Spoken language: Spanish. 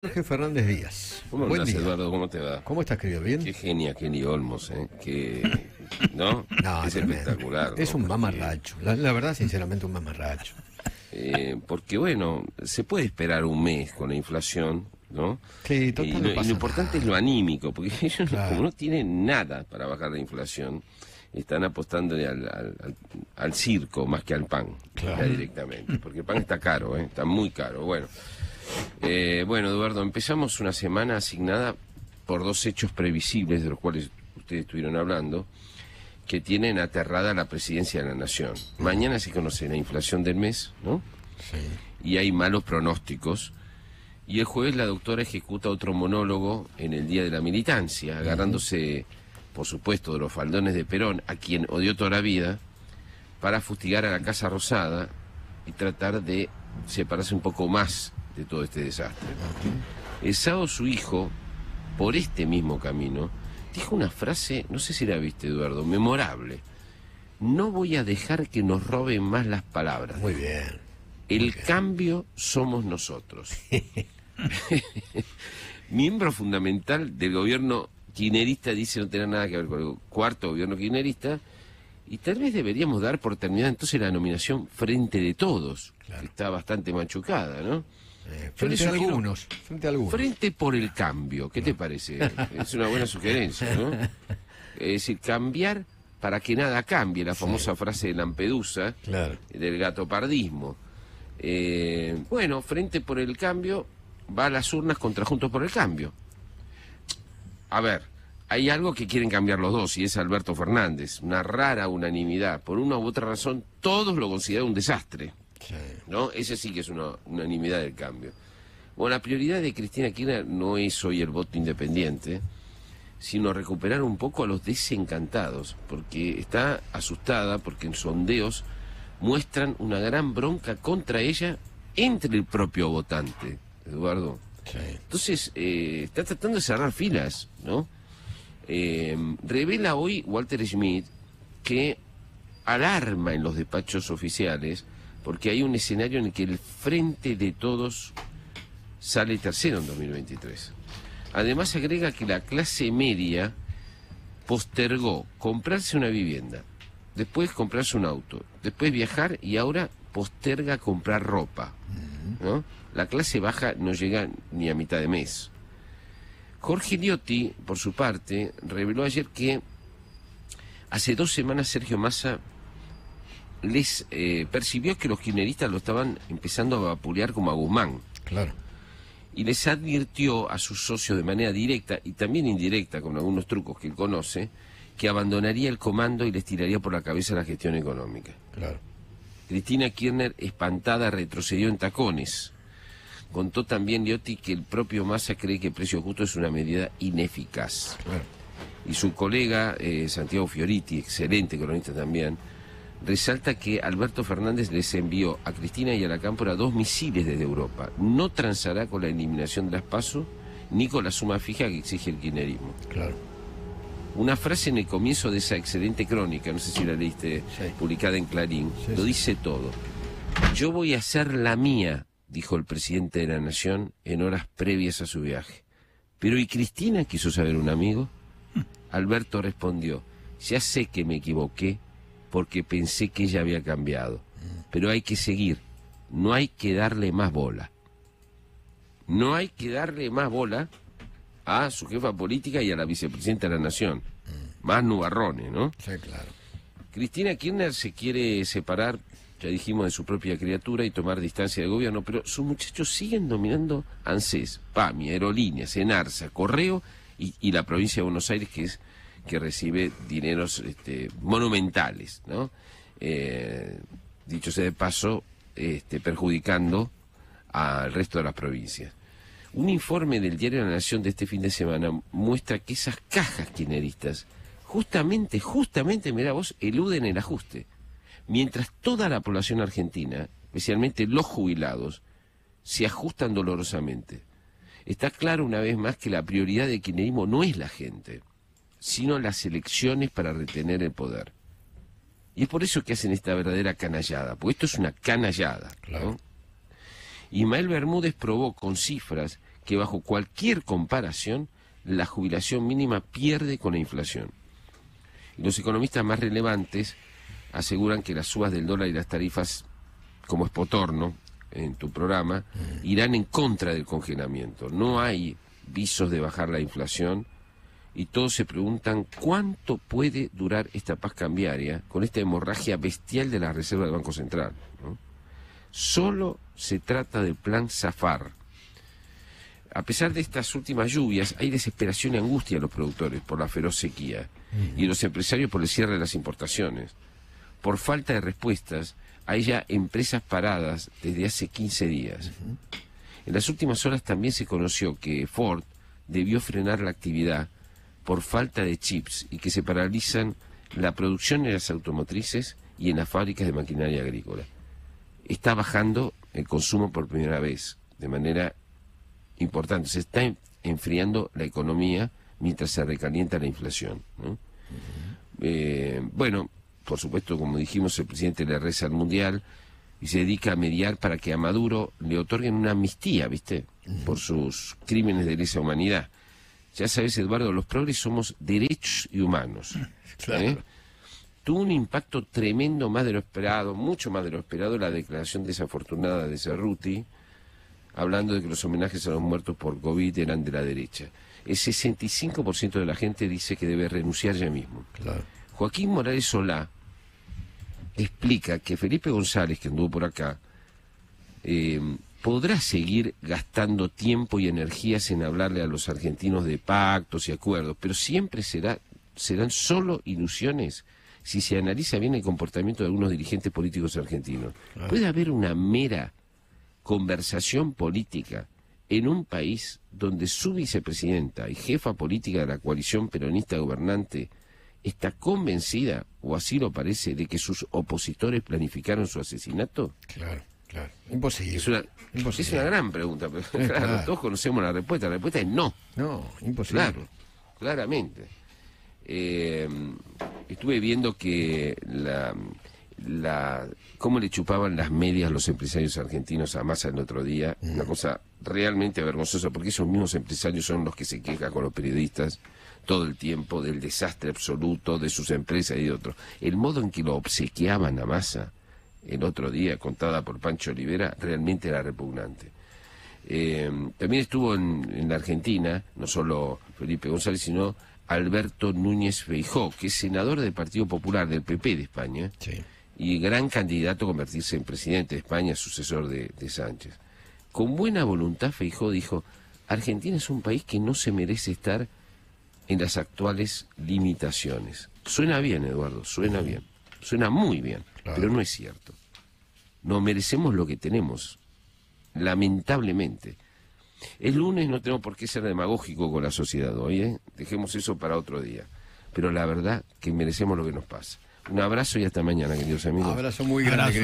Jorge Fernández Díaz. ¿Cómo Eduardo? ¿Cómo te va? ¿Cómo estás, querido? ¿Bien? Qué genia ni Olmos, ¿eh? Qué... ¿No? es espectacular. Es un mamarracho. La, verdad, sinceramente, un mamarracho. Eh, porque, bueno, se puede esperar un mes con la inflación, ¿no? Sí, totalmente. y, lo, importante es lo anímico, porque ellos como no tienen nada para bajar la inflación, están apostando al, circo más que al pan, claro. directamente. Porque el pan está caro, ¿eh? Está muy caro. Bueno... Eh, bueno, Eduardo, empezamos una semana asignada por dos hechos previsibles de los cuales ustedes estuvieron hablando, que tienen aterrada la presidencia de la Nación. Mañana se conoce la inflación del mes, ¿no? Y hay malos pronósticos. Y el jueves la doctora ejecuta otro monólogo en el Día de la Militancia, agarrándose, por supuesto, de los faldones de Perón, a quien odió toda la vida, para fustigar a la Casa Rosada y tratar de separarse un poco más de todo este desastre. Esao, su hijo, por este mismo camino, dijo una frase, no sé si la viste, Eduardo, memorable. No voy a dejar que nos roben más las palabras. Muy bien. El cambio somos nosotros. Miembro fundamental del gobierno Quinerista, dice no tener nada que ver con el cuarto gobierno kirchnerista y tal vez deberíamos dar por terminada entonces la nominación frente de todos, que está bastante machucada, ¿no? Eh, frente, a algunos, frente por el cambio, ¿qué te parece? es una buena sugerencia, ¿no? Es decir, cambiar para que nada cambie, la famosa frase de Lampedusa, del gatopardismo. Eh, bueno, Frente por el Cambio va a las urnas contra Juntos por el Cambio. A ver, hay algo que quieren cambiar los dos y es Alberto Fernández, una rara unanimidad. Por una u otra razón, todos lo consideran un desastre. ¿no? Ese sí que es una unanimidad del cambio. Bueno, la prioridad de Cristina Kirchner no es hoy el voto independiente, sino recuperar un poco a los desencantados, porque está asustada, porque en sondeos muestran una gran bronca contra ella entre el propio votante, Eduardo. Entonces, eh, está tratando de cerrar filas, ¿no? Em, revela hoy Walter Schmidt que alarma en los despachos oficiales porque hay un escenario en el que el frente de todos sale tercero en 2023. Además agrega que la clase media postergó comprarse una vivienda, después comprarse un auto, después viajar y ahora posterga comprar ropa. ¿no? La clase baja no llega ni a mitad de mes. Jorge Liotti, por su parte, reveló ayer que hace dos semanas Sergio Massa les eh, percibió que los kirchneristas lo estaban empezando a vapulear como a Guzmán. Claro. Y les advirtió a sus socios de manera directa y también indirecta, con algunos trucos que él conoce, que abandonaría el comando y les tiraría por la cabeza la gestión económica. Claro. Cristina Kirchner, espantada, retrocedió en tacones. Contó también Liotti que el propio Massa cree que el precio justo es una medida ineficaz. Y su colega, eh, Santiago Fioriti, excelente cronista también, resalta que Alberto Fernández les envió a Cristina y a la Cámpora dos misiles desde Europa. No transará con la eliminación de las pasos ni con la suma fija que exige el kirchnerismo. Claro. Una frase en el comienzo de esa excelente crónica, no sé si la leíste, publicada en Clarín, lo dice todo. Yo voy a hacer la mía, dijo el presidente de la Nación en horas previas a su viaje. Pero ¿y Cristina? quiso saber un amigo. Hmm. Alberto respondió, ya sé que me equivoqué, porque pensé que ella había cambiado. Pero hay que seguir, no hay que darle más bola. No hay que darle más bola a su jefa política y a la vicepresidenta de la Nación. Más nubarrones, ¿no? Sí, claro. Cristina Kirchner se quiere separar, ya dijimos, de su propia criatura y tomar distancia del gobierno, pero sus muchachos siguen dominando ANSES, PAMI, Aerolíneas, Enarsa, Correo y, y la provincia de Buenos Aires, que es que recibe dineros este, monumentales, ¿no? Eh, dicho sea de paso, este, perjudicando al resto de las provincias. Un informe del diario La Nación de este fin de semana muestra que esas cajas kirchneristas justamente, justamente, mira vos, eluden el ajuste. Mientras toda la población argentina, especialmente los jubilados, se ajustan dolorosamente. Está claro una vez más que la prioridad del kirchnerismo no es la gente sino las elecciones para retener el poder. Y es por eso que hacen esta verdadera canallada, porque esto es una canallada. Claro. Bermúdez probó con cifras que bajo cualquier comparación la jubilación mínima pierde con la inflación. los economistas más relevantes aseguran que las subas del dólar y las tarifas, como es potorno en tu programa, mm. irán en contra del congelamiento. No hay visos de bajar la inflación y todos se preguntan cuánto puede durar esta paz cambiaria con esta hemorragia bestial de la Reserva del Banco Central. Solo se trata del plan Zafar. A pesar de estas últimas lluvias, hay desesperación y angustia en los productores por la feroz sequía y los empresarios por el cierre de las importaciones. Por falta de respuestas, hay ya empresas paradas desde hace 15 días. En las últimas horas también se conoció que Ford debió frenar la actividad por falta de chips y que se paralizan la producción en las automotrices y en las fábricas de maquinaria agrícola. Está bajando el consumo por primera vez de manera importante. Se está enfriando la economía mientras se recalienta la inflación. Eh, bueno, por supuesto, como dijimos, el presidente le reza al Mundial y se dedica a mediar para que a Maduro le otorguen una amnistía, ¿viste? Por sus crímenes de lesa humanidad. Ya sabes, Eduardo, los progres somos derechos y humanos. Mm, Tuvo un impacto tremendo, más de lo esperado, mucho más de lo esperado, la declaración desafortunada de Cerruti, hablando de que los homenajes a los muertos por COVID eran de la derecha. El 65% de la gente dice que debe renunciar ya mismo. Joaquín Morales Solá explica que Felipe González, que anduvo por acá, eh, podrá seguir gastando tiempo y energías en hablarle a los argentinos de pactos y acuerdos, pero siempre será, serán solo ilusiones si se analiza bien el comportamiento de algunos dirigentes políticos argentinos. Puede haber una mera conversación política en un país donde su vicepresidenta y jefa política de la coalición peronista gobernante está convencida, o así lo parece, de que sus opositores planificaron su asesinato. Claro, imposible. Es una, gran pregunta, pero eh, claro, todos conocemos la respuesta. La respuesta es no. No, imposible. Claro, claramente. Eh, estuve viendo que la, la cómo le chupaban las medias los empresarios argentinos a Massa el otro día, mm. una cosa realmente vergonzosa, porque esos mismos empresarios son los que se quejan con los periodistas todo el tiempo del desastre absoluto de sus empresas y de otros. El modo en que lo obsequiaban a Massa el otro día contada por Pancho Olivera realmente era repugnante. Eh, también estuvo en, la Argentina, no solo Felipe González, sino Alberto Núñez Feijó, que es senador del Partido Popular del PP de España y gran candidato a convertirse en presidente de España, sucesor de, de Sánchez. Con buena voluntad, Feijó dijo, Argentina es un país que no se merece estar en las actuales limitaciones. Suena bien, Eduardo, suena bien, suena muy bien. Pero no es cierto. No merecemos lo que tenemos, lamentablemente. El lunes no tenemos por qué ser demagógico con la sociedad hoy, ¿eh? dejemos eso para otro día. Pero la verdad que merecemos lo que nos pasa. Un abrazo y hasta mañana, queridos amigos. Un abrazo muy grande.